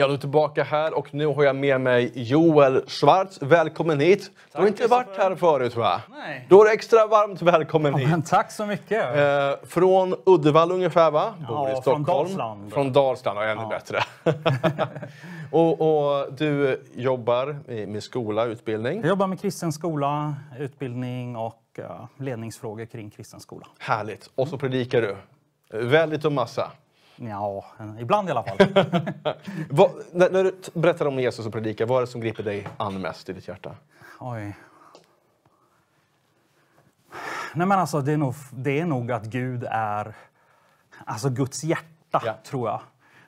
Jag är tillbaka här och nu har jag med mig Joel Schwartz. Välkommen hit! Tack, du har inte varit här förut va? Nej. Då är du extra varmt välkommen hit. Ja, tack så mycket! Eh, från Uddevalla ungefär va? Bor ja, i Stockholm. från Dalsland. Från Dalsland, ja, ännu ja. bättre. och, och, du jobbar med skola, utbildning? Jag jobbar med kristen skola, utbildning och ledningsfrågor kring kristen skola. Härligt! Och så predikar du? Väldigt och massa. Ja, ibland i alla fall. vad, när, när, du berättar om Jesus och predikar, vad är det som griper dig an mest i ditt hjärta? Oj. Nej, men alltså, det, är nog, det är nog att Gud är alltså Guds hjärta, ja. tror jag.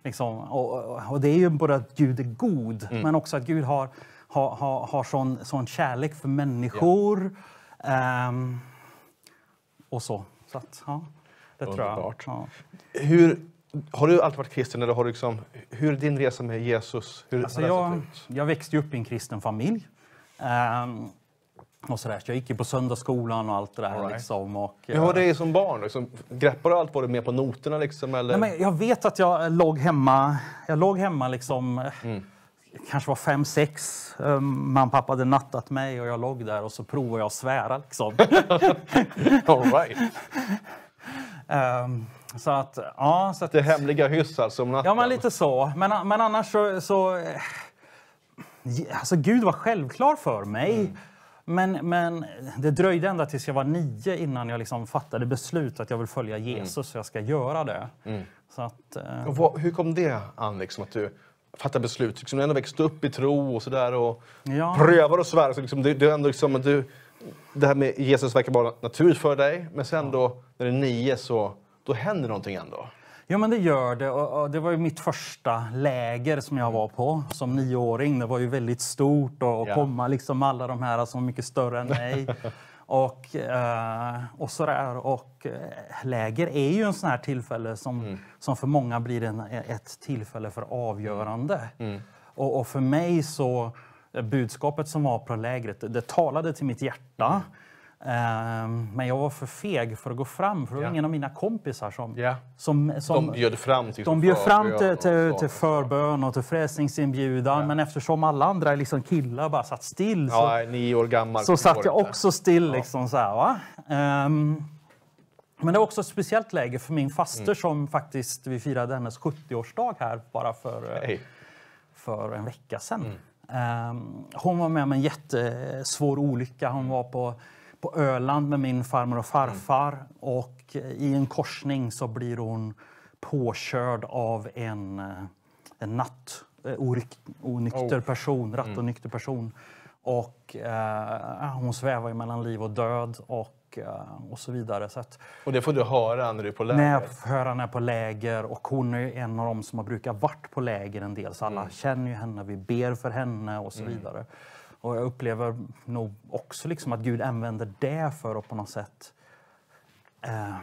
Liksom, och, och, det är ju både att Gud är god, mm. men också att Gud har, har, har, har sån, sån kärlek för människor. Ja. Um, och så. så att, ja, det Underbart. tror jag. Ja. Hur har du alltid varit kristen? Eller har du liksom, hur är din resa med Jesus? Hur alltså jag, jag växte upp i en kristen familj. Um, och sådär. Så jag gick ju på söndagsskolan och allt det där. Right. Liksom, och, Hur var eh, det som barn? Liksom, greppade du allt? Var du med på noterna? Liksom, eller? Nej, men jag vet att jag låg hemma. Jag låg hemma liksom... Mm. kanske var fem, sex. Um, mamma och pappa hade nattat mig och jag låg där och så provade jag att svära. Liksom. All right. Um, så att, ja, så att, det hemliga hyss alltså om natten? Ja, men lite så. Men, men annars så... så eh, alltså, Gud var självklar för mig. Mm. Men, men det dröjde ända tills jag var nio innan jag liksom fattade beslut att jag vill följa mm. Jesus mm. och jag ska göra det. Mm. Så att, eh... vad, hur kom det an, liksom, att du fattade beslut? Liksom, du har ändå växt upp i tro och sådär och ja. prövar och svär. Så liksom, det, det ändå liksom, du det här med Jesus verkar vara naturligt för dig, men sen då när det är nio så då händer någonting ändå. Ja, men det gör det. Och det var ju mitt första läger som jag var på som nioåring. Det var ju väldigt stort och, och yeah. komma liksom med alla de här som alltså, var mycket större än mig. och, eh, och sådär. Och eh, läger är ju en sån här tillfälle som, mm. som för många blir en, ett tillfälle för avgörande. Mm. mm. Och, och, för mig så budskapet som var på lägret, det talade till mitt hjärta. Mm. Ehm, men jag var för feg för att gå fram, för det var yeah. ingen av mina kompisar som... Yeah. som, som de bjöd fram till, de bjöd fram till, till, till förbön och till fräsningsinbjudan, yeah. men eftersom alla andra liksom killar bara satt still så, nio år gammal, så satt jag också still. Liksom, så här, va? Um, men det var också ett speciellt läge för min faster mm. som faktiskt, vi firade hennes 70-årsdag här bara för, eh, hey. för en vecka sedan. Mm. Ehm, hon var med om en jättesvår olycka. Hon var på, på Öland med min farmor och farfar mm. och eh, i en korsning så blir hon påkörd av en, eh, en natt, eh, onykter oh. person, rattonykter mm. person. Och, eh, hon svävar mellan liv och död. Och och, eh, och så vidare. Så att, och det får du höra när du är på läger? Nej, jag höra när jag är på läger och hon är en av dem som har brukat varit på läger en del så alla mm. känner ju henne, vi ber för henne och så mm. vidare. Och jag upplever nog också liksom att Gud använder det för att på något sätt eh,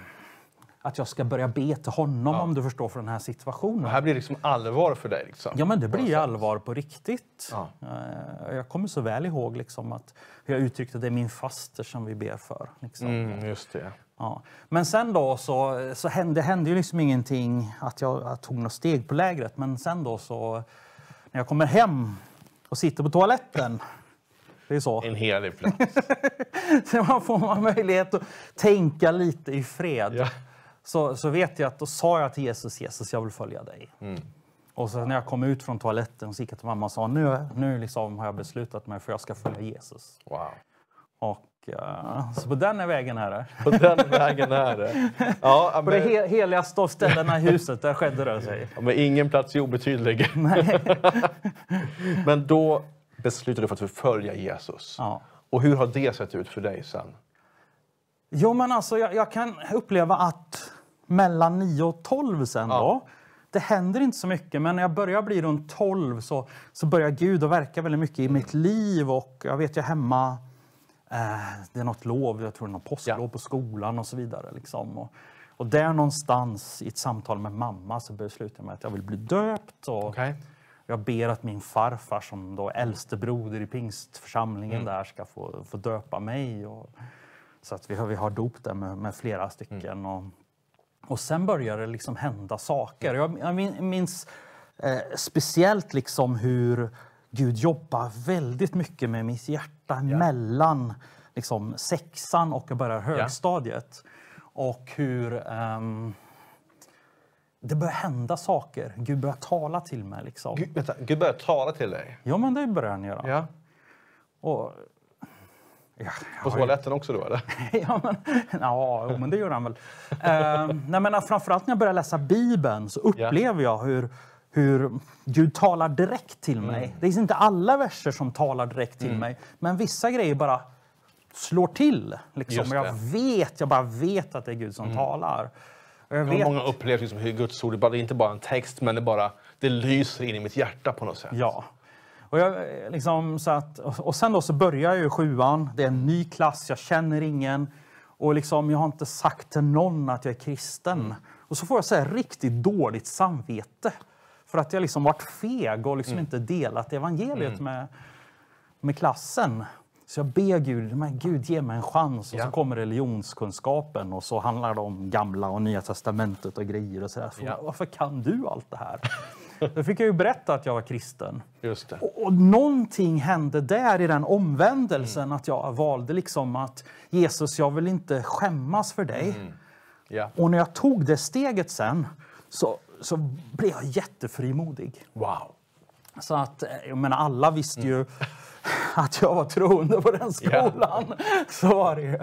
att jag ska börja be till honom ja. om du förstår för den här situationen. Det här blir liksom allvar för dig? Liksom. Ja, men det blir allvar på riktigt. Ja. Eh, jag kommer så väl ihåg liksom att hur jag uttryckte det är min faster som vi ber för. Liksom. Mm, just det. Ja. Men sen då så, så hände, hände ju liksom ingenting att jag, jag tog något steg på lägret. Men sen då så när jag kommer hem och sitter på toaletten det är så. En helig plats. Sen får man möjlighet att tänka lite i fred. Ja så, så vet jag att då sa jag till Jesus, Jesus jag vill följa dig. Mm. Och så när jag kom ut från toaletten så gick jag till mamma och sa, nu, nu liksom har jag beslutat mig för jag ska följa Jesus. Wow. Och Ja, eh, så på den vägen är det. På den vägen är det. Ja, men... På det hel heligaste av ställena i huset, där skedde det sig. Ja, men ingen plats är obetydlig. Nej. men då beslutade du för att förfölja Jesus. Ja. Och hur har det sett ut för dig sen? Jo, men alltså, jag, jag kan uppleva att mellan 9 och 12 sen ja. då. Det händer inte så mycket, men när jag börjar bli runt 12 så, så börjar Gud att verka väldigt mycket i mm. mitt liv. Och jag vet, ju hemma, eh, det är något lov, jag tror det är något påsklov ja. på skolan och så vidare. Liksom. Och, och där någonstans i ett samtal med mamma så beslutar jag mig att jag vill bli döpt. Och okay. Jag ber att min farfar som då är broder i pingstförsamlingen mm. där ska få, få döpa mig. Och, så att vi har, vi har dop där med, med flera stycken. Mm. Och, och sen började det liksom hända saker. Jag minns eh, speciellt liksom hur Gud jobbar väldigt mycket med mitt hjärta ja. mellan liksom, sexan och jag börjar högstadiet. Ja. Och hur um, det börjar hända saker. Gud börjar tala till mig. Liksom. Gud, vänta, Gud börjar tala till dig? Ja, men det börjar han göra. Ja. Och på toaletten också då eller? ja, men, ja, men det gör han väl. ehm, nej, men framförallt när jag börjar läsa Bibeln så upplever jag hur, hur Gud talar direkt till mig. Mm. Det finns inte alla verser som talar direkt till mm. mig, men vissa grejer bara slår till. Liksom. Jag vet, jag bara vet att det är Gud som mm. talar. Jag vet... Många upplever liksom hur Guds ord det är inte bara en text, men det, bara, det lyser in i mitt hjärta på något sätt. Ja, och, jag, eh, liksom, så att, och sen då så börjar jag i sjuan, det är en ny klass, jag känner ingen. Och liksom, jag har inte sagt till någon att jag är kristen. Mm. Och så får jag säga riktigt dåligt samvete för att jag liksom varit feg och liksom mm. inte delat evangeliet mm. med, med klassen. Så jag ber Gud, men Gud ge mig en chans. Och ja. så kommer religionskunskapen och så handlar det om gamla och nya testamentet och grejer. och så där. Ja. Varför kan du allt det här? Då fick jag ju berätta att jag var kristen. Just det. Och, och någonting hände där i den omvändelsen, mm. att jag valde liksom att Jesus, jag vill inte skämmas för dig. Mm. Yeah. Och när jag tog det steget sen så, så blev jag jättefrimodig. Wow. Så att, eh, jag menar, alla visste ju att jag var troende på den skolan. Yeah. Så var det ju.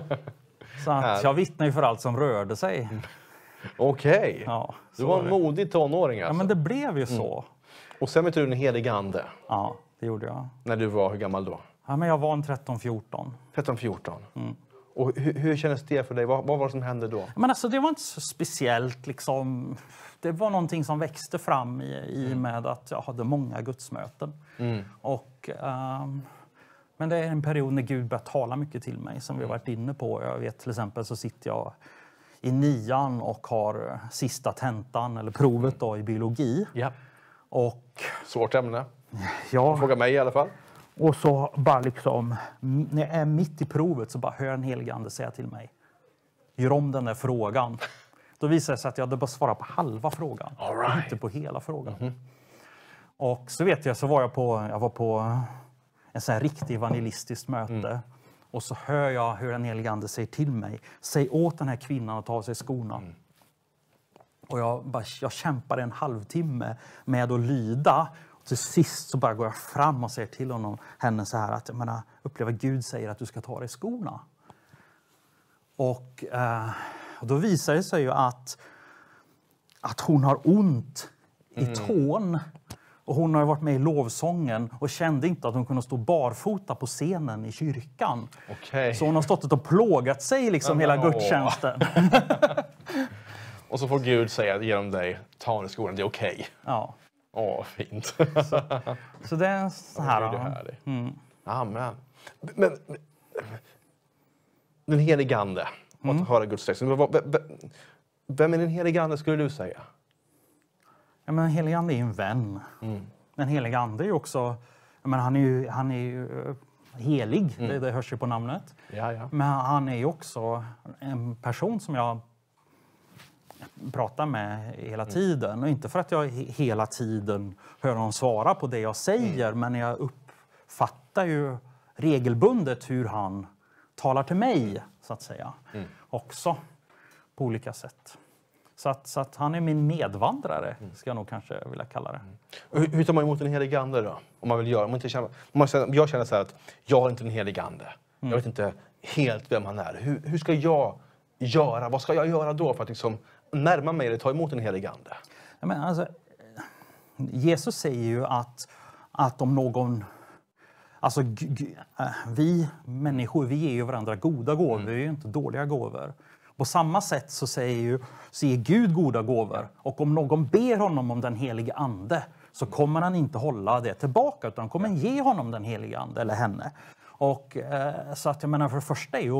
Så att jag vittnar ju för allt som rörde sig. Mm. Okej. Okay. Ja, du var en modig tonåring alltså? Ja, men det blev ju så. Mm. Och sen mötte du den helige Ande? Ja, det gjorde jag. När du var, hur gammal då? Ja, men jag var en 13-14. 13-14? Mm. Och hur, hur kändes det för dig? Vad, vad, var det som hände då? Men alltså, det var inte så speciellt. Liksom. Det var någonting som växte fram i, i och mm. med att jag hade många gudsmöten. Mm. Och, um, men det är en period när Gud börjar tala mycket till mig, som vi mm. varit inne på. Jag vet till exempel så sitter jag i nian och har eh, sista tentan, eller provet då, i biologi. Ja. Och, Svårt ämne. Ja. Fråga mig i alla fall. Och så bara liksom, när jag är mitt i provet så bara hör en helig ande säga till mig, gör om den där frågan. Då visar det sig att jag hade bara svara på halva frågan, right. inte på hela frågan. Mm Och så vet jag, så var jag på, jag var på en sån här riktig evangelistiskt möte. Mm. Och så hör jag hur den helige Ande säger till mig, säg åt den här kvinnan att ta av sig skorna. Mm. Och jag, bara, jag kämpar en halvtimme med att lyda. Och till sist så bara går jag fram och säger till honom, henne så här att jag menar, uppleva Gud säger att du ska ta av dig skorna. Och, eh, och då visar det sig ju att, att hon har ont i mm. tån. Mm. Och hon har varit med i lovsången och kände inte att hon kunde stå barfota på scenen i kyrkan. Okay. Så hon har stått och plågat sig liksom hela gudstjänsten. och så får Gud säga genom dig, ta henne i skolan, det är okej. Okay. Ja. Åh, fint. så, så det är så här. Ja, det är mm. Amen. Men, men den helige Ande, mm. att höra Guds text. Vem är den helige Ande skulle du säga? Jag menar, helig ande är ju en vän. Mm. Men helig ande är ju också... menar, han är ju, han är ju eh, helig, mm. det, det hörs ju på namnet. Ja, ja. Men han är ju också en person som jag pratar med hela mm. tiden. Och inte för att jag hela tiden hör honom svara på det jag säger, mm. men jag uppfattar ju regelbundet hur han talar till mig, så att säga, mm. också på olika sätt. Så att, så att han är min medvandrare, ska jag nog kanske vilja kalla det. Mm. Hur, hur tar man emot den helige Ande då? Om man vill göra, om man inte känner, om jag känner så att jag har inte den helige Ande. Mm. Jag vet inte helt vem han är. Hur, hur, ska jag göra? Vad ska jag göra då för att liksom närma mig eller ta emot den helige Ande? Ja, men alltså, Jesus säger ju att, att om någon Alltså, äh, vi människor vi ger ju varandra goda gåvor, mm. vi är inte dåliga gåvor. På samma sätt så säger, ju, så ger Gud goda gåvor och om någon ber honom om den helige Ande så kommer han inte hålla det tillbaka utan kommer ge honom den helige Ande eller henne. Och, eh, så att jag menar för det första är ju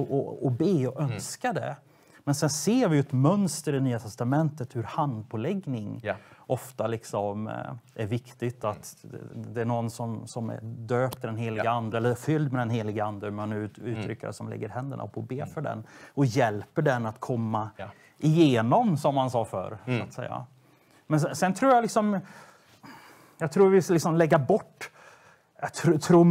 att be och mm. önska det. Men sen ser vi ett mönster i Nya testamentet hur handpåläggning yeah ofta liksom eh, är viktigt att mm. det är någon som, som är döpt i den heliga ja. ande eller fylld med den heliga ande, man ut, mm. uttrycker det, som lägger händerna på och ber mm. för den och hjälper den att komma ja. igenom, som man sa förr. Så att säga. Men sen, sen, tror jag liksom, jag tror vi ska liksom lägga bort, jag tror, tror,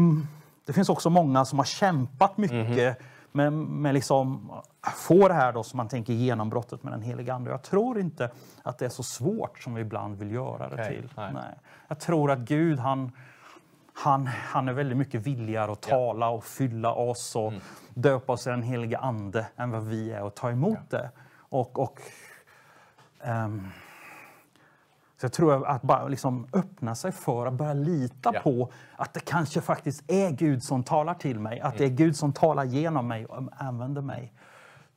det finns också många som har kämpat mhm. mycket men, men liksom få det här då som man tänker genombrottet med den heliga Ande. Jag tror inte att det är så svårt som vi ibland vill göra det okay. till. Nej. Nej. Jag tror att Gud, han, han, han är väldigt mycket villigare att tala och fylla oss och mm. döpa oss i den heliga Ande än vad vi är att ta emot ja. det. Och, och um, så jag tror att bara liksom öppna sig för att börja lita ja. på att det kanske faktiskt är Gud som talar till mig, att det är mm. Gud som talar genom mig och använder mig,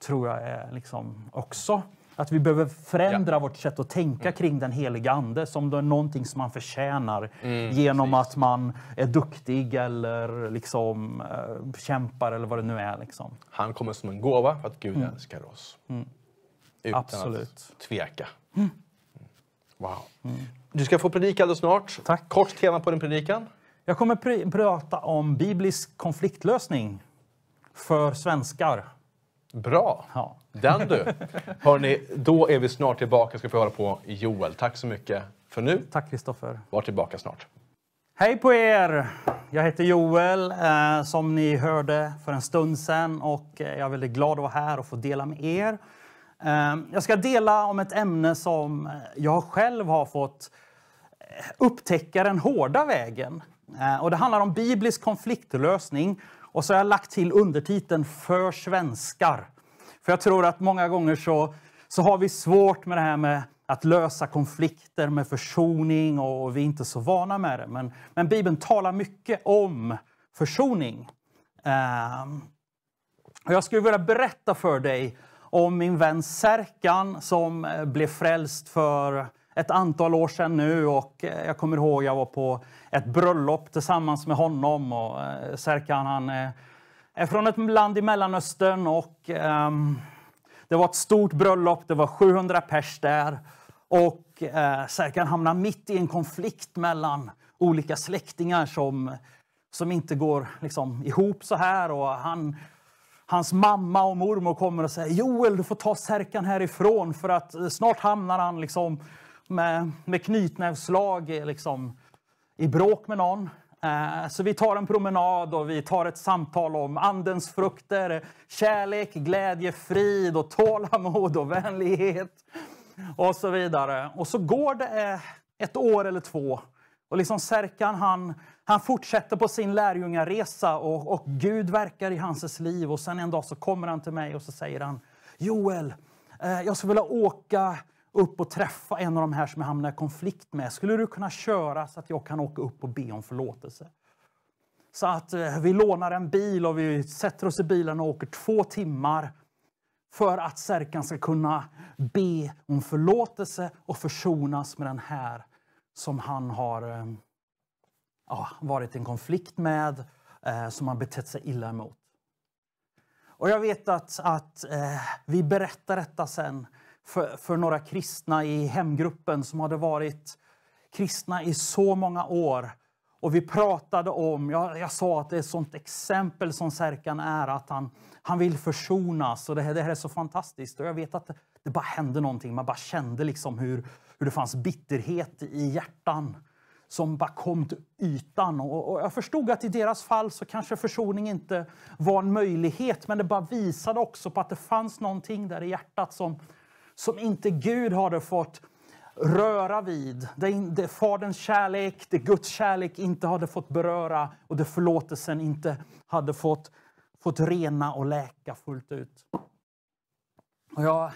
tror jag är liksom också att vi behöver förändra ja. vårt sätt att tänka mm. kring den heliga Ande som det är någonting som man förtjänar mm, genom precis. att man är duktig eller liksom, äh, kämpar eller vad det nu är. Liksom. Han kommer som en gåva för att Gud mm. älskar oss. Mm. Utan Absolut. att tveka. Mm. Wow. Mm. Du ska få predika alldeles snart. Tack. Kort tema på din predikan. Jag kommer pr prata om biblisk konfliktlösning för svenskar. Bra! Ja. Den du! Hörrni, då är vi snart tillbaka. ska få höra på Joel. Tack så mycket för nu. Tack Kristoffer. Var tillbaka snart. Hej på er! Jag heter Joel, eh, som ni hörde för en stund sen. Eh, jag är väldigt glad att vara här och få dela med er. Ehm, jag ska dela om ett ämne som jag själv har fått eh, upptäcka den hårda vägen. Ehm, och det handlar om biblisk konfliktlösning. Och så har jag lagt till undertiteln För svenskar. För jag tror att många gånger så, så har vi svårt med det här med att lösa konflikter med försoning och vi är inte så vana med det. Men, men Bibeln talar mycket om försoning. Ehm, och jag skulle vilja berätta för dig om min vän Serkan som eh, blev frälst för ett antal år sedan nu och eh, jag kommer ihåg jag var på ett bröllop tillsammans med honom och eh, Serkan han är från ett land i Mellanöstern och um, det var ett stort bröllop, det var 700 pers där och uh, Serkan hamnar mitt i en konflikt mellan olika släktingar som, som inte går liksom, ihop så här och han Hans mamma och mormor kommer och säger Joel, du får ta särkan härifrån för att eh, snart hamnar han liksom med, med knytnävsslag eh, liksom, i bråk med någon. Eh, så vi tar en promenad och vi tar ett samtal om andens frukter, kärlek, glädje, frid och tålamod och vänlighet och så vidare. Och så går det ett år eller två och liksom Serkan han, han fortsätter på sin lärjungaresa och, och Gud verkar i hans liv. Och sen en dag så kommer han till mig och så säger han Joel, eh, jag skulle vilja åka upp och träffa en av de här som jag hamnade i konflikt med. Skulle du kunna köra så att jag kan åka upp och be om förlåtelse? Så att eh, vi lånar en bil och vi sätter oss i bilen och åker två timmar för att Serkan ska kunna be om förlåtelse och försonas med den här som han har eh, ja, varit i en konflikt med, eh, som han betett sig illa emot. Och jag vet att, att eh, vi berättar detta sen för, för några kristna i hemgruppen som hade varit kristna i så många år. Och vi pratade om, jag, jag sa att det är ett sånt exempel som Särkan är, att han, han vill försonas. Och det här, det här är så fantastiskt. Och jag vet att det, det bara hände någonting. Man bara kände liksom hur, hur det fanns bitterhet i hjärtan som bara kom till ytan. Och, jag förstod att i deras fall så kanske försoning inte var en möjlighet, men det bara visade också på att det fanns någonting där i hjärtat som, som inte Gud hade fått röra vid. Det, det Faderns kärlek, det Guds kärlek inte hade fått beröra och det förlåtelsen inte hade fått, fått rena och läka fullt ut. Och jag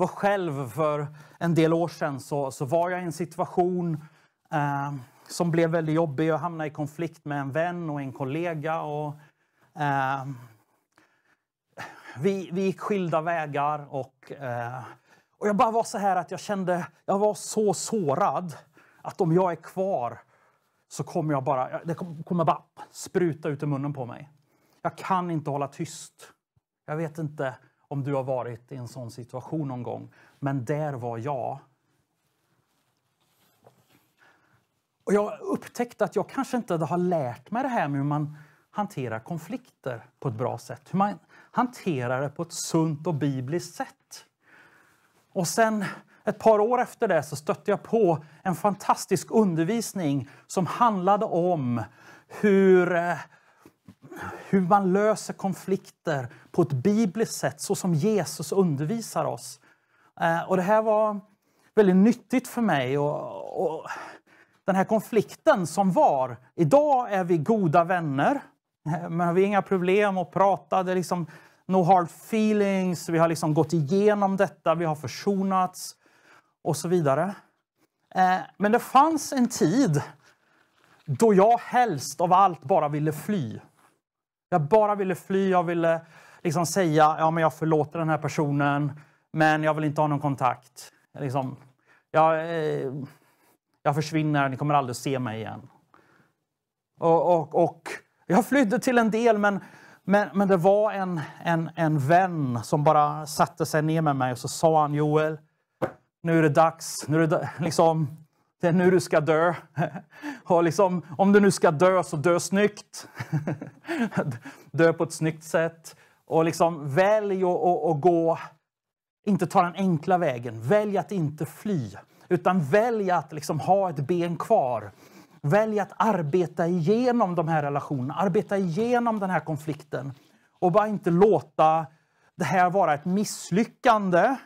var själv för en del år sedan så, så var jag i en situation eh, som blev väldigt jobbig. Jag hamnade i konflikt med en vän och en kollega. Och, eh, vi, vi gick skilda vägar och, eh, och jag bara var så här att jag kände, jag var så sårad att om jag är kvar så kommer jag bara, det kommer bara spruta ut i munnen på mig. Jag kan inte hålla tyst. Jag vet inte om du har varit i en sån situation någon gång, men där var jag. Och jag upptäckte att jag kanske inte har lärt mig det här med hur man hanterar konflikter på ett bra sätt. Hur man hanterar det på ett sunt och bibliskt sätt. Och sen ett par år efter det så stötte jag på en fantastisk undervisning som handlade om hur eh, hur man löser konflikter på ett bibliskt sätt, så som Jesus undervisar oss. Eh, och det här var väldigt nyttigt för mig. Och, och, den här konflikten som var, idag är vi goda vänner, eh, men har vi inga problem att och pratade liksom no hard feelings, vi har liksom gått igenom detta, vi har försonats och så vidare. Eh, men det fanns en tid då jag helst av allt bara ville fly. Jag bara ville fly, jag ville liksom säga ja, men jag förlåter den här personen, men jag vill inte ha någon kontakt. Liksom, jag, eh, jag försvinner, ni kommer aldrig se mig igen. Och, och, och jag flydde till en del, men, men, men det var en, en, en vän som bara satte sig ner med mig och så sa han Joel, nu är det dags. Nu är det, liksom, det är nu du ska dö. Och liksom, om du nu ska dö, så dö snyggt. dö på ett snyggt sätt. Och liksom, välj att gå, inte ta den enkla vägen. Välj att inte fly, utan välj att liksom ha ett ben kvar. Välj att arbeta igenom de här relationerna, arbeta igenom den här konflikten. Och bara inte låta det här vara ett misslyckande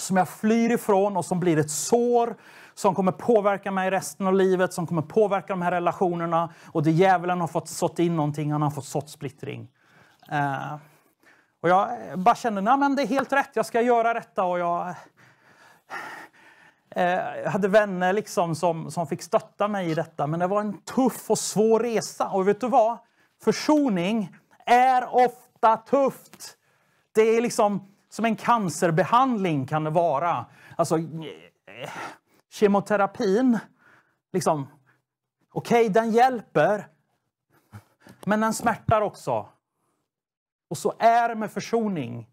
som jag flyr ifrån och som blir ett sår som kommer påverka mig resten av livet, som kommer påverka de här relationerna. Och det djävulen har fått sått in någonting, han har fått sått splittring. Eh, och jag bara kände, nej men det är helt rätt, jag ska göra detta. Och jag eh, hade vänner liksom som, som fick stötta mig i detta. Men det var en tuff och svår resa. Och vet du vad? Försoning är ofta tufft. Det är liksom som en cancerbehandling kan det vara. Alltså, eh, kemoterapin, liksom, okej, okay, den hjälper, men den smärtar också. Och så är det med försoning.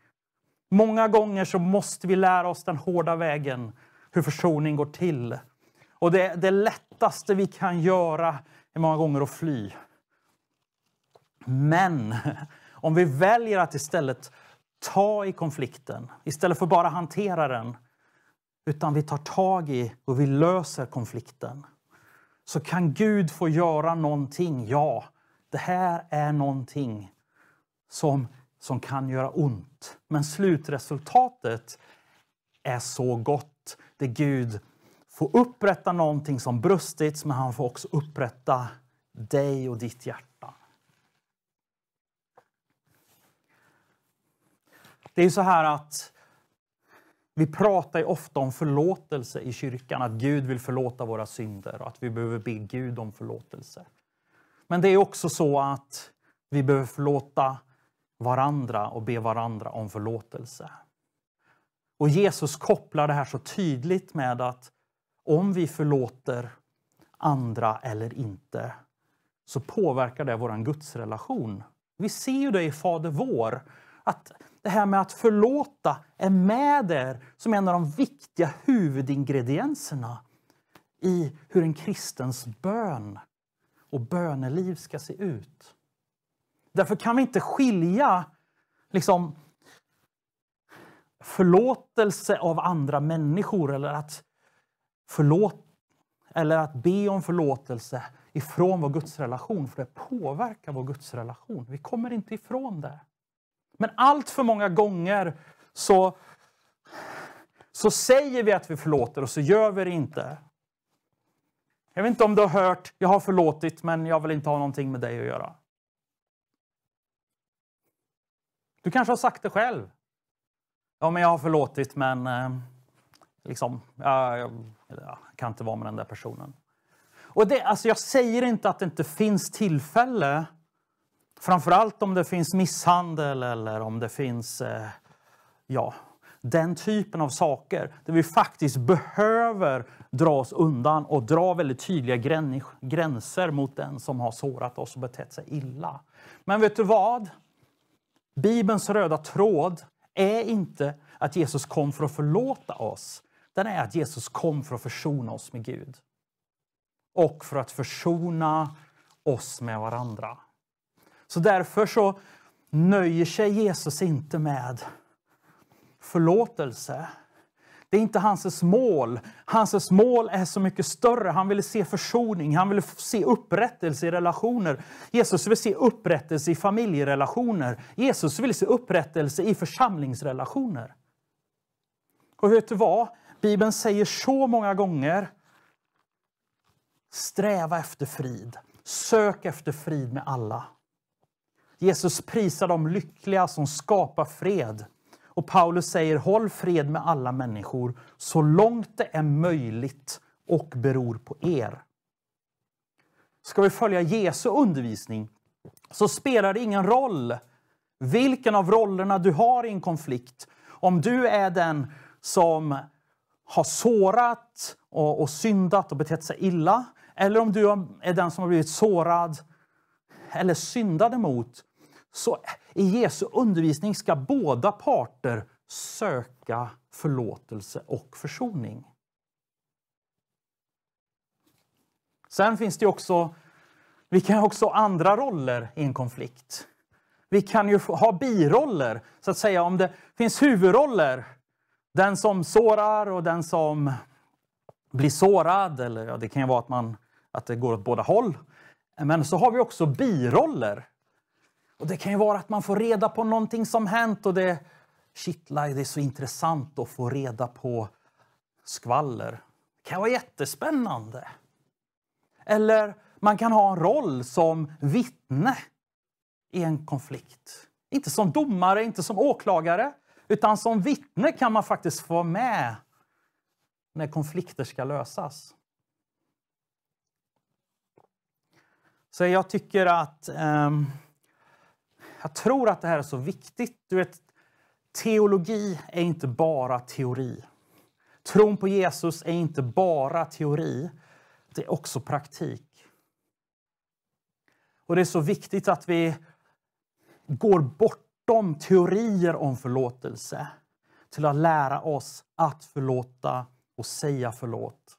Många gånger så måste vi lära oss den hårda vägen, hur försoning går till. Och det, det lättaste vi kan göra är många gånger att fly. Men om vi väljer att istället ta i konflikten, istället för bara hantera den, utan vi tar tag i och vi löser konflikten. Så kan Gud få göra någonting, ja. Det här är någonting som, som kan göra ont. Men slutresultatet är så gott, där Gud får upprätta någonting som brustits, men han får också upprätta dig och ditt hjärta. Det är så här att vi pratar ju ofta om förlåtelse i kyrkan, att Gud vill förlåta våra synder och att vi behöver be Gud om förlåtelse. Men det är också så att vi behöver förlåta varandra och be varandra om förlåtelse. Och Jesus kopplar det här så tydligt med att om vi förlåter andra eller inte så påverkar det vår gudsrelation. Vi ser ju det i Fader vår, att det här med att förlåta är med er som en av de viktiga huvudingredienserna i hur en kristens bön och böneliv ska se ut. Därför kan vi inte skilja liksom, förlåtelse av andra människor eller att, förlåt, eller att be om förlåtelse ifrån vår gudsrelation, för det påverkar vår gudsrelation. Vi kommer inte ifrån det. Men allt för många gånger så, så säger vi att vi förlåter och så gör vi det inte. Jag vet inte om du har hört, jag har förlåtit men jag vill inte ha någonting med dig att göra. Du kanske har sagt det själv. Ja, men jag har förlåtit men eh, liksom, jag, jag, jag kan inte vara med den där personen. Och det, alltså jag säger inte att det inte finns tillfälle Framförallt om det finns misshandel eller om det finns eh, ja, den typen av saker där vi faktiskt behöver dra oss undan och dra väldigt tydliga gränser mot den som har sårat oss och betett sig illa. Men vet du vad? Bibelns röda tråd är inte att Jesus kom för att förlåta oss. Den är att Jesus kom för att försona oss med Gud och för att försona oss med varandra. Så därför så nöjer sig Jesus inte med förlåtelse. Det är inte hans mål. Hans mål är så mycket större. Han vill se försoning, han vill se upprättelse i relationer. Jesus vill se upprättelse i familjerelationer. Jesus vill se upprättelse i församlingsrelationer. Och vet du vad? Bibeln säger så många gånger Sträva efter frid. Sök efter frid med alla. Jesus prisar de lyckliga som skapar fred. Och Paulus säger håll fred med alla människor så långt det är möjligt och beror på er. Ska vi följa Jesu undervisning så spelar det ingen roll vilken av rollerna du har i en konflikt. Om du är den som har sårat och, och syndat och betett sig illa eller om du är den som har blivit sårad eller syndad emot så i Jesu undervisning ska båda parter söka förlåtelse och försoning. Sen finns det också, vi kan också ha andra roller i en konflikt. Vi kan ju ha biroller, så att säga. Om det finns huvudroller, den som sårar och den som blir sårad, eller ja, det kan ju vara att, man, att det går åt båda håll. Men så har vi också biroller. Och det kan ju vara att man får reda på någonting som hänt och det kittlar, det är så intressant att få reda på skvaller. Det kan vara jättespännande. Eller man kan ha en roll som vittne i en konflikt. Inte som domare, inte som åklagare, utan som vittne kan man faktiskt få vara med när konflikter ska lösas. Så jag tycker att um jag tror att det här är så viktigt. Du vet, teologi är inte bara teori. Tron på Jesus är inte bara teori. Det är också praktik. Och Det är så viktigt att vi går bortom teorier om förlåtelse till att lära oss att förlåta och säga förlåt.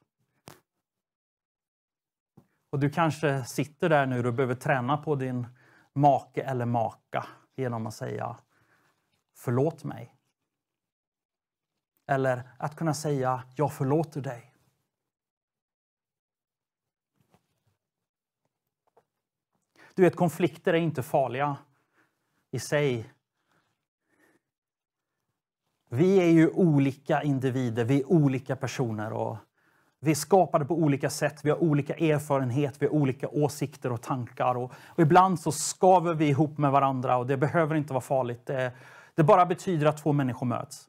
Och Du kanske sitter där nu och behöver träna på din make eller maka genom att säga förlåt mig. Eller att kunna säga jag förlåter dig. Du vet, konflikter är inte farliga i sig. Vi är ju olika individer, vi är olika personer. och vi är skapade på olika sätt, vi har olika erfarenhet, vi har olika åsikter och tankar. Och, och ibland så skaver vi ihop med varandra och det behöver inte vara farligt. Det, det bara betyder att två människor möts.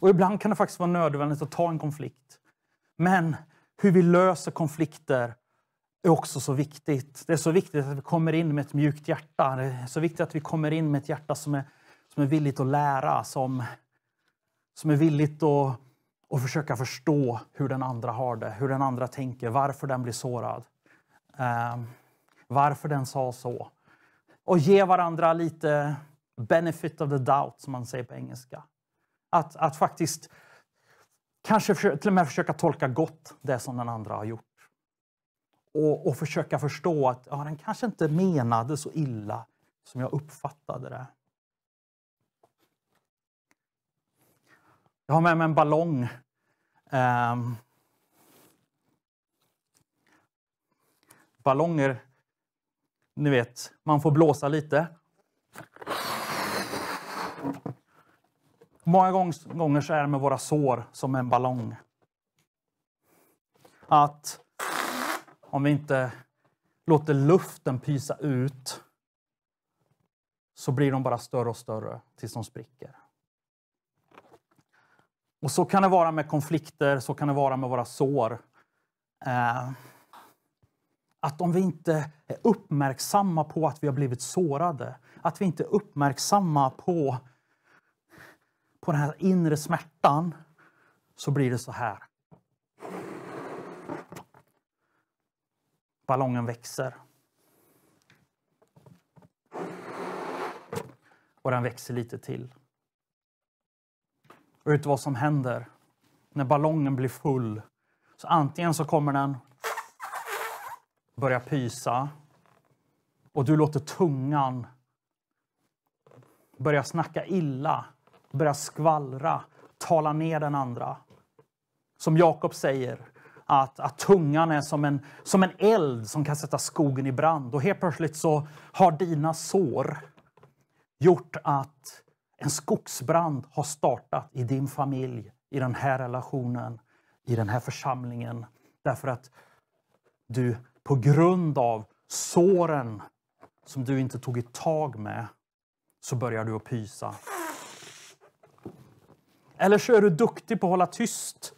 Och ibland kan det faktiskt vara nödvändigt att ta en konflikt. Men hur vi löser konflikter är också så viktigt. Det är så viktigt att vi kommer in med ett mjukt hjärta. Det är så viktigt att vi kommer in med ett hjärta som är, som är villigt att lära, som, som är villigt att, att försöka förstå hur den andra har det, hur den andra tänker, varför den blir sårad, eh, varför den sa så. Och ge varandra lite benefit of the doubt, som man säger på engelska. Att, att faktiskt kanske för, till och med försöka tolka gott det som den andra har gjort. Och, och försöka förstå att ja, den kanske inte menade så illa som jag uppfattade det. Jag har med mig en ballong. Um, ballonger, ni vet, man får blåsa lite. Många gånger så är det med våra sår som en ballong. Att om vi inte låter luften pysa ut så blir de bara större och större tills de spricker. Och så kan det vara med konflikter, så kan det vara med våra sår. Eh, att om vi inte är uppmärksamma på att vi har blivit sårade, att vi inte är uppmärksamma på, på den här inre smärtan, så blir det så här. Ballongen växer. Och den växer lite till. Och vet du vad som händer? När ballongen blir full så antingen så kommer den börja pysa och du låter tungan börja snacka illa, börja skvallra, tala ner den andra. Som Jakob säger, att, att tungan är som en, som en eld som kan sätta skogen i brand. Och helt plötsligt så har dina sår gjort att en skogsbrand har startat i din familj, i den här relationen, i den här församlingen. Därför att du på grund av såren som du inte tog i tag med så börjar du att pysa. Eller så är du duktig på att hålla tyst.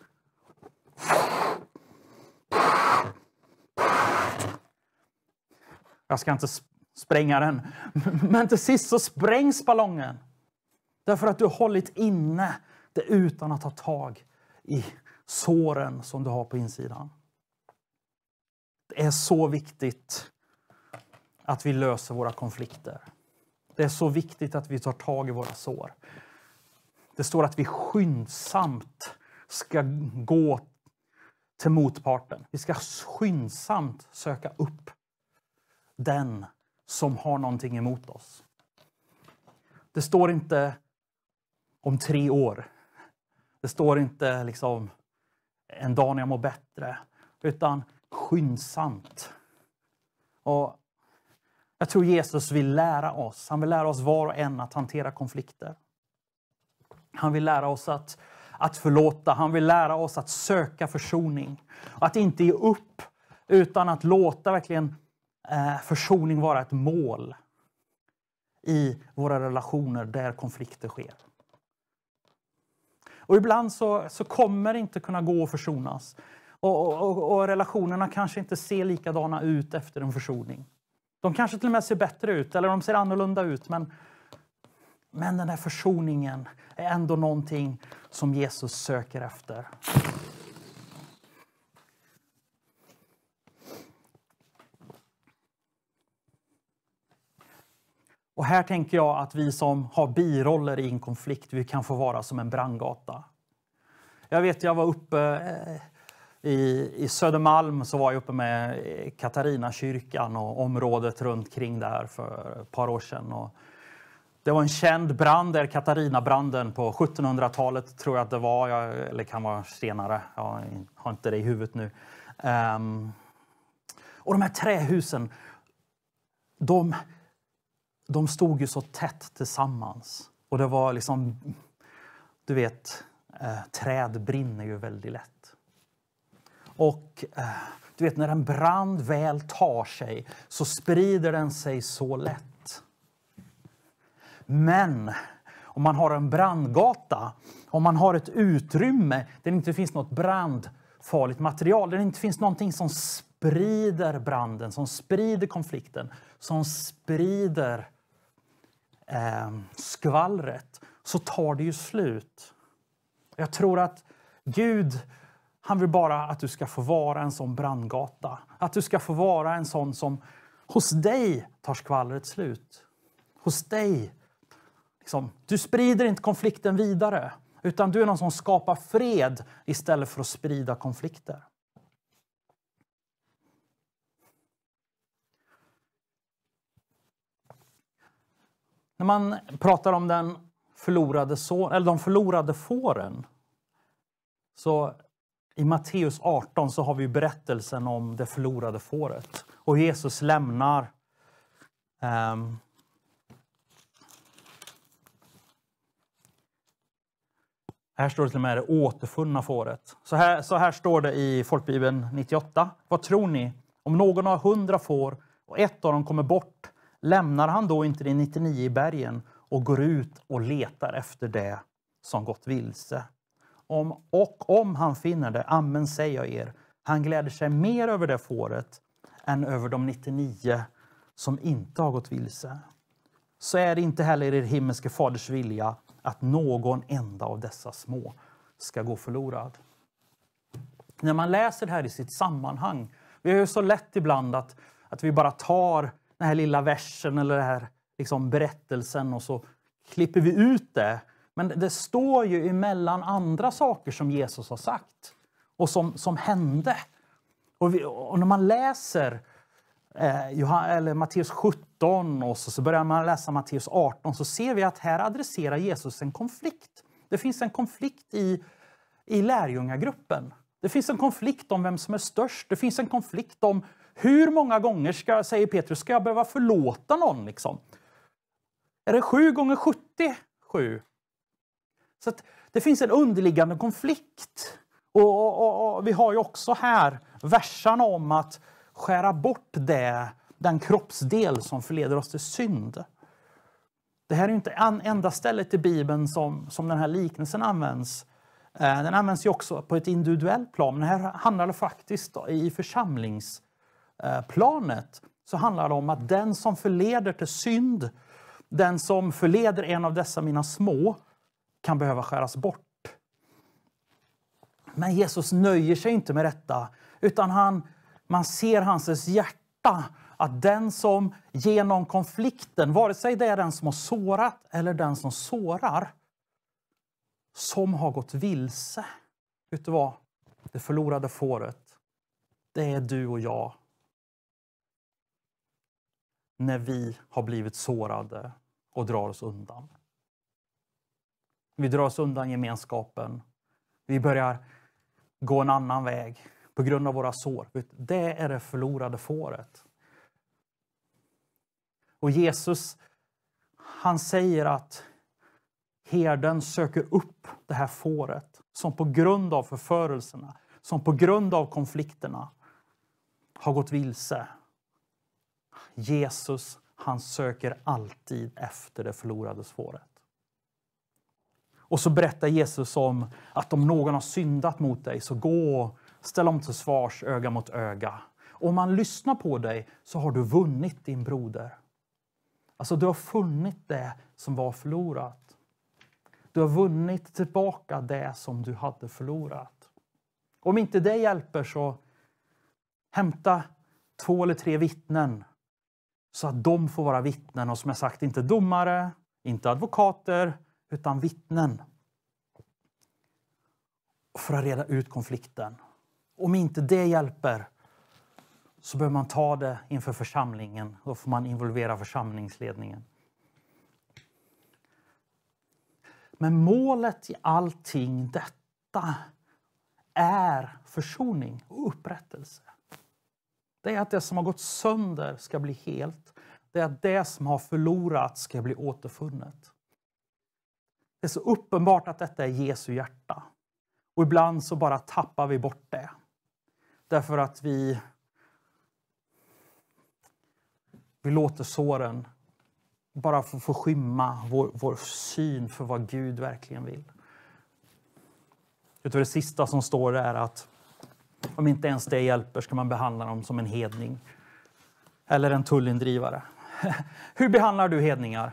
Jag ska inte spränga den, men till sist så sprängs ballongen. Därför att du har hållit inne det utan att ta tag i såren som du har på insidan. Det är så viktigt att vi löser våra konflikter. Det är så viktigt att vi tar tag i våra sår. Det står att vi skyndsamt ska gå till motparten. Vi ska skyndsamt söka upp den som har någonting emot oss. Det står inte om tre år. Det står inte liksom en dag när jag mår bättre, utan skyndsamt. Och jag tror Jesus vill lära oss. Han vill lära oss var och en att hantera konflikter. Han vill lära oss att, att förlåta. Han vill lära oss att söka försoning. Att inte ge upp, utan att låta verkligen eh, försoning vara ett mål i våra relationer där konflikter sker. Och ibland så, så kommer det inte kunna gå att försonas. Och, och, och, relationerna kanske inte ser likadana ut efter en försoning. De kanske till och med ser bättre ut, eller de ser annorlunda ut. Men, men den här försoningen är ändå någonting som Jesus söker efter. Och här tänker jag att vi som har biroller i en konflikt, vi kan få vara som en brandgata. Jag vet, jag var uppe eh, i, i Södermalm så var jag uppe med Katarina kyrkan och området runt kring där för ett par år sedan. Och det var en känd brand där, Katarina-branden på 1700-talet tror jag att det var, jag, eller kan vara senare, jag har inte det i huvudet nu. Um, och de här trähusen, de de stod ju så tätt tillsammans. Och det var liksom... Du vet, eh, träd brinner ju väldigt lätt. Och eh, du vet, när en brand väl tar sig så sprider den sig så lätt. Men om man har en brandgata, om man har ett utrymme där det inte finns något brandfarligt material, där det inte finns någonting som sprider branden, som sprider konflikten, som sprider eh, skvallret så tar det ju slut. Jag tror att Gud han vill bara att du ska få vara en sån brandgata. Att du ska få vara en sån som hos dig tar skvallret slut. Hos dig. Liksom, du sprider inte konflikten vidare, utan du är någon som skapar fred istället för att sprida konflikter. När man pratar om den förlorade son, eller de förlorade fåren. Så i Matteus 18 så har vi berättelsen om det förlorade fåret. Och Jesus lämnar um, Här står det till och med det återfunna fåret. Så här, så här står det i Folkbibeln 98. Vad tror ni? Om någon har hundra får och ett av dem kommer bort, lämnar han då inte de 99 i bergen och går ut och letar efter det som gått vilse? Om, och om han finner det, amen säger jag er, han gläder sig mer över det fåret än över de 99 som inte har gått vilse. Så är det inte heller er himmelske faders vilja att någon enda av dessa små ska gå förlorad. När man läser det här i sitt sammanhang, vi är ju så lätt ibland att, att vi bara tar den här lilla versen eller den här liksom, berättelsen och så klipper vi ut det. Men det står ju emellan andra saker som Jesus har sagt och som, som hände. Och, vi, och när man läser eh, Matteus 17 och så, så börjar man läsa Matteus 18 så ser vi att här adresserar Jesus en konflikt. Det finns en konflikt i, i lärjungagruppen. Det finns en konflikt om vem som är störst. Det finns en konflikt om hur många gånger, ska, säger Petrus, ska jag behöva förlåta någon? Liksom? Är det sju gånger 77? Så det finns en underliggande konflikt. Och, och, och, och, vi har ju också här versarna om att skära bort det, den kroppsdel som förleder oss till synd. Det här är inte en enda stället i Bibeln som, som den här liknelsen används. Eh, den används ju också på ett individuellt plan, men här handlar det faktiskt i församlingsplanet så handlar det om att den som förleder till synd, den som förleder en av dessa mina små, kan behöva skäras bort. Men Jesus nöjer sig inte med detta, utan han, man ser hans hjärta att den som genom konflikten, vare sig det är den som har sårat eller den som sårar, som har gått vilse. Vet du vad? Det förlorade fåret, det är du och jag. När vi har blivit sårade och drar oss undan. Vi drar oss undan gemenskapen. Vi börjar gå en annan väg på grund av våra sår. Det är det förlorade fåret. Och Jesus, han säger att Herden söker upp det här fåret som på grund av förförelserna, som på grund av konflikterna har gått vilse. Jesus, han söker alltid efter det förlorade fåret. Och så berättar Jesus om att om någon har syndat mot dig, så gå, ställ dem till svars öga mot öga. om man lyssnar på dig så har du vunnit din broder. Alltså, du har funnit det som var förlorat. Du har vunnit tillbaka det som du hade förlorat. Om inte det hjälper så hämta två eller tre vittnen så att de får vara vittnen och som jag sagt inte domare, inte advokater utan vittnen. För att reda ut konflikten. Om inte det hjälper så behöver man ta det inför församlingen. Då får man involvera församlingsledningen. Men målet i allting detta är försoning och upprättelse. Det är att det som har gått sönder ska bli helt. Det är att det som har förlorat ska bli återfunnet. Det är så uppenbart att detta är Jesu hjärta. Och ibland så bara tappar vi bort det. Därför att vi, vi låter såren bara få, skymma vår, vår syn för vad Gud verkligen vill. det sista som står är att om inte ens det hjälper ska man behandla dem som en hedning eller en tullindrivare. Hur behandlar du hedningar?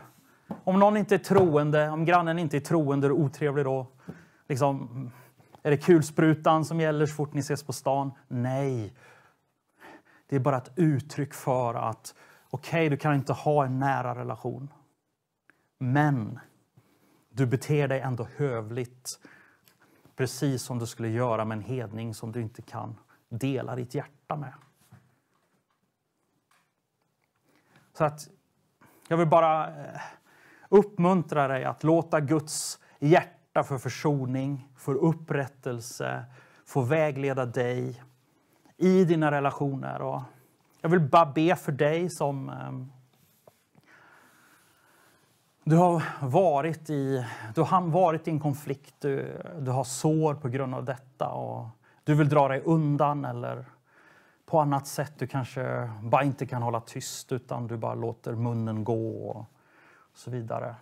Om någon inte är troende, om grannen inte är troende och otrevlig då? Liksom, är det kulsprutan som gäller så fort ni ses på stan? Nej. Det är bara ett uttryck för att Okej, okay, du kan inte ha en nära relation. Men du beter dig ändå hövligt. Precis som du skulle göra med en hedning som du inte kan dela ditt hjärta med. Så att jag vill bara eh, uppmuntra dig att låta Guds hjärta för försoning, för upprättelse, få vägleda dig i dina relationer. Jag vill bara be för dig som ehm, du har varit i, du har varit i en konflikt, du, du har sår på grund av detta och du vill dra dig undan eller på annat sätt. Du kanske bara inte kan hålla tyst utan du bara låter munnen gå och så vidare.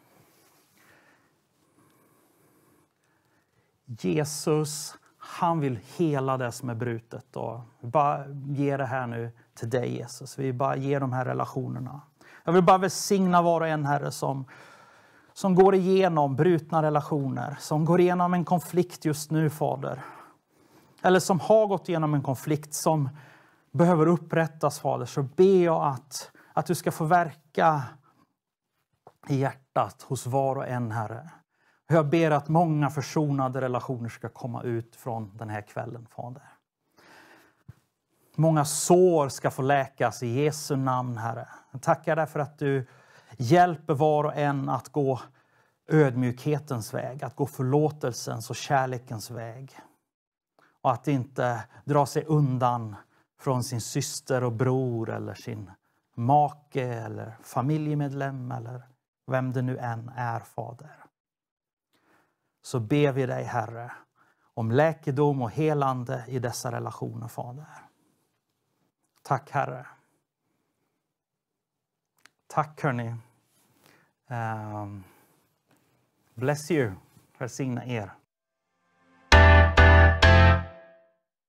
Jesus, han vill hela det som är brutet. Och bara ge det här nu till dig Jesus. Vi bara ger de här relationerna. Jag vill bara välsigna var och en Herre som, som går igenom brutna relationer, som går igenom en konflikt just nu Fader. Eller som har gått igenom en konflikt som behöver upprättas Fader. Så ber jag att, att du ska få verka i hjärtat hos var och en Herre. Jag ber att många försonade relationer ska komma ut från den här kvällen Fader. Många sår ska få läkas i Jesu namn, Herre. Jag tackar dig för att du hjälper var och en att gå ödmjukhetens väg, att gå förlåtelsens och kärlekens väg. Och att inte dra sig undan från sin syster och bror eller sin make eller familjemedlem eller vem det nu än är, Fader. Så ber vi dig, Herre, om läkedom och helande i dessa relationer, Fader. Tack Herre. Tack hörni. Um, bless you. Välsigna er.